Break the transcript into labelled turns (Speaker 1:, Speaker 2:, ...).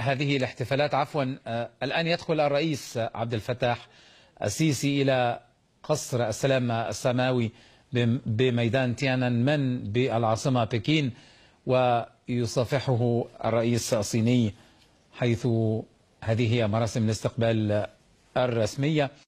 Speaker 1: هذه الاحتفالات عفوا آه، الآن يدخل الرئيس عبد الفتاح السيسي إلى قصر السلام السماوي بميدان تيانان من بالعاصمة بكين ويصافحه الرئيس الصيني حيث هذه هي مراسم الاستقبال الرسمية